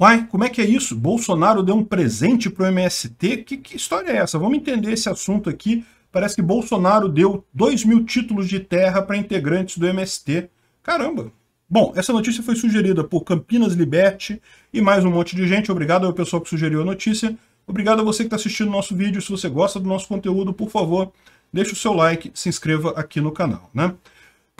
Uai, como é que é isso? Bolsonaro deu um presente para o MST? Que, que história é essa? Vamos entender esse assunto aqui. Parece que Bolsonaro deu 2 mil títulos de terra para integrantes do MST. Caramba! Bom, essa notícia foi sugerida por Campinas Liberte e mais um monte de gente. Obrigado ao pessoal que sugeriu a notícia. Obrigado a você que está assistindo o nosso vídeo. Se você gosta do nosso conteúdo, por favor, deixe o seu like, se inscreva aqui no canal. Né?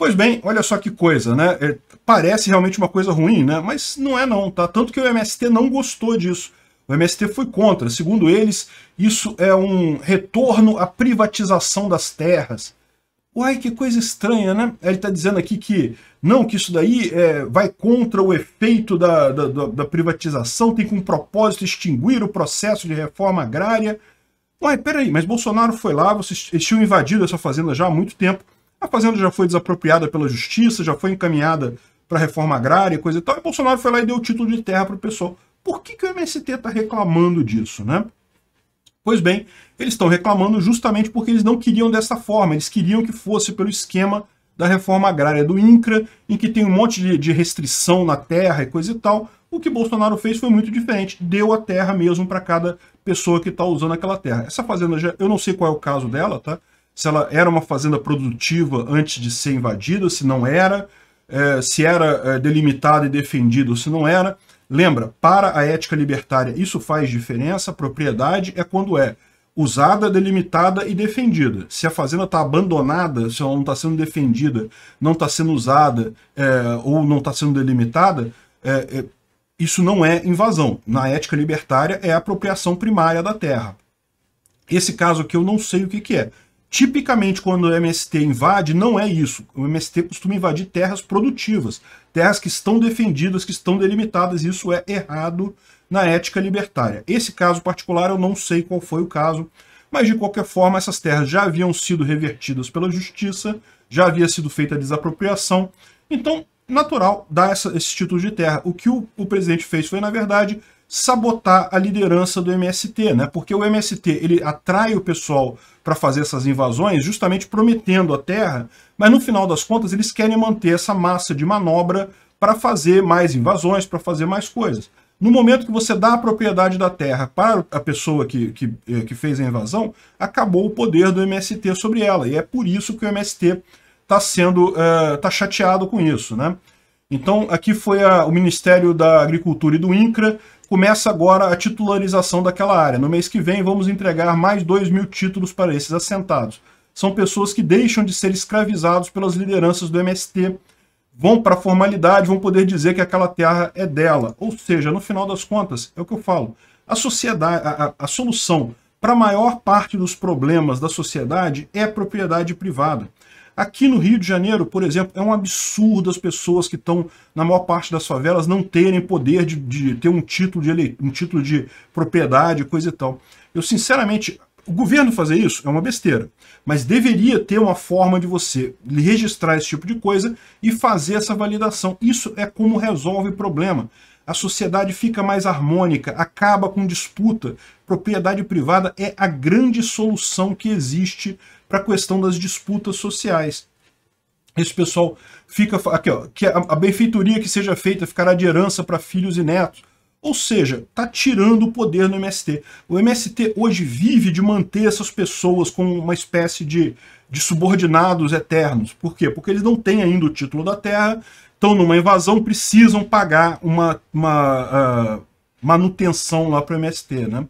Pois bem, olha só que coisa, né? É, parece realmente uma coisa ruim, né? Mas não é não, tá? Tanto que o MST não gostou disso. O MST foi contra. Segundo eles, isso é um retorno à privatização das terras. Uai, que coisa estranha, né? Ele está dizendo aqui que não, que isso daí é, vai contra o efeito da, da, da privatização, tem como propósito extinguir o processo de reforma agrária. Uai, peraí, mas Bolsonaro foi lá, vocês eles tinham invadido essa fazenda já há muito tempo, a fazenda já foi desapropriada pela justiça, já foi encaminhada para reforma agrária e coisa e tal. E Bolsonaro foi lá e deu o título de terra para o pessoal. Por que, que o MST está reclamando disso, né? Pois bem, eles estão reclamando justamente porque eles não queriam dessa forma, eles queriam que fosse pelo esquema da reforma agrária do INCRA, em que tem um monte de, de restrição na terra e coisa e tal. O que Bolsonaro fez foi muito diferente, deu a terra mesmo para cada pessoa que está usando aquela terra. Essa fazenda, já, eu não sei qual é o caso dela, tá? se ela era uma fazenda produtiva antes de ser invadida, se não era, é, se era é, delimitada e defendida ou se não era. Lembra, para a ética libertária isso faz diferença, propriedade é quando é usada, delimitada e defendida. Se a fazenda está abandonada, se ela não está sendo defendida, não está sendo usada é, ou não está sendo delimitada, é, é, isso não é invasão. Na ética libertária é apropriação primária da terra. Esse caso aqui eu não sei o que, que é. Tipicamente, quando o MST invade, não é isso. O MST costuma invadir terras produtivas, terras que estão defendidas, que estão delimitadas, e isso é errado na ética libertária. Esse caso particular eu não sei qual foi o caso, mas de qualquer forma essas terras já haviam sido revertidas pela justiça, já havia sido feita a desapropriação, então natural dar essa, esse título de terra. O que o, o presidente fez foi, na verdade, sabotar a liderança do MST, né? Porque o MST ele atrai o pessoal para fazer essas invasões, justamente prometendo a terra, mas no final das contas eles querem manter essa massa de manobra para fazer mais invasões, para fazer mais coisas. No momento que você dá a propriedade da terra para a pessoa que, que, eh, que fez a invasão, acabou o poder do MST sobre ela. E é por isso que o MST está sendo uh, tá chateado com isso. Né? Então, aqui foi a, o Ministério da Agricultura e do INCRA começa agora a titularização daquela área. No mês que vem, vamos entregar mais 2 mil títulos para esses assentados. São pessoas que deixam de ser escravizados pelas lideranças do MST, vão para a formalidade, vão poder dizer que aquela terra é dela. Ou seja, no final das contas, é o que eu falo, a sociedade, a, a, a solução para a maior parte dos problemas da sociedade é propriedade privada. Aqui no Rio de Janeiro, por exemplo, é um absurdo as pessoas que estão, na maior parte das favelas, não terem poder de, de ter um título de, ele, um título de propriedade, coisa e tal. Eu, sinceramente, o governo fazer isso é uma besteira, mas deveria ter uma forma de você registrar esse tipo de coisa e fazer essa validação. Isso é como resolve o problema a sociedade fica mais harmônica, acaba com disputa. Propriedade privada é a grande solução que existe para a questão das disputas sociais. Esse pessoal fica aqui, ó, que a, a benfeitoria que seja feita ficará de herança para filhos e netos. Ou seja, está tirando o poder do MST. O MST hoje vive de manter essas pessoas como uma espécie de, de subordinados eternos. Por quê? Porque eles não têm ainda o título da terra estão numa invasão, precisam pagar uma, uma uh, manutenção lá para o MST. Né?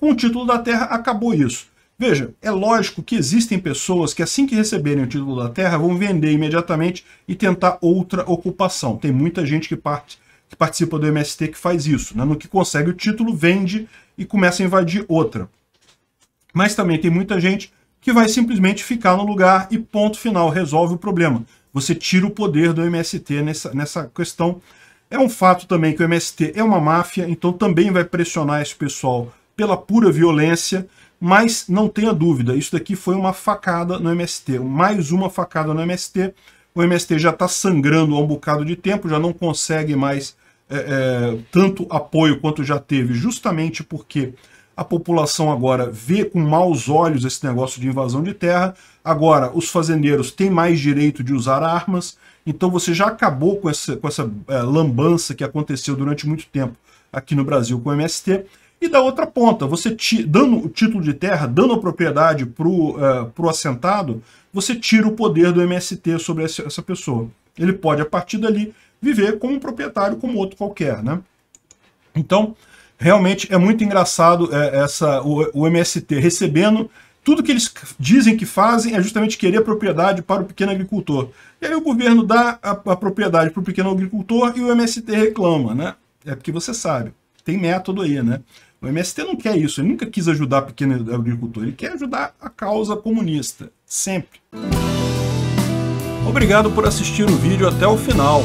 Com o título da terra, acabou isso. Veja, é lógico que existem pessoas que assim que receberem o título da terra vão vender imediatamente e tentar outra ocupação. Tem muita gente que, parte, que participa do MST que faz isso. Né? No que consegue o título, vende e começa a invadir outra. Mas também tem muita gente que vai simplesmente ficar no lugar e ponto final, resolve o problema você tira o poder do MST nessa, nessa questão. É um fato também que o MST é uma máfia, então também vai pressionar esse pessoal pela pura violência, mas não tenha dúvida, isso daqui foi uma facada no MST, mais uma facada no MST. O MST já está sangrando há um bocado de tempo, já não consegue mais é, é, tanto apoio quanto já teve, justamente porque a população agora vê com maus olhos esse negócio de invasão de terra, agora os fazendeiros têm mais direito de usar armas, então você já acabou com essa, com essa é, lambança que aconteceu durante muito tempo aqui no Brasil com o MST, e da outra ponta, você dando o título de terra, dando a propriedade para o uh, eh, assentado, você tira o poder do MST sobre essa pessoa. Ele pode, a partir dali, viver como um proprietário como outro qualquer. Né? Então, Realmente é muito engraçado é, essa, o, o MST recebendo tudo que eles dizem que fazem é justamente querer propriedade para o pequeno agricultor. E aí o governo dá a, a propriedade para o pequeno agricultor e o MST reclama, né? É porque você sabe, tem método aí, né? O MST não quer isso, ele nunca quis ajudar o pequeno agricultor, ele quer ajudar a causa comunista, sempre. Obrigado por assistir o vídeo até o final.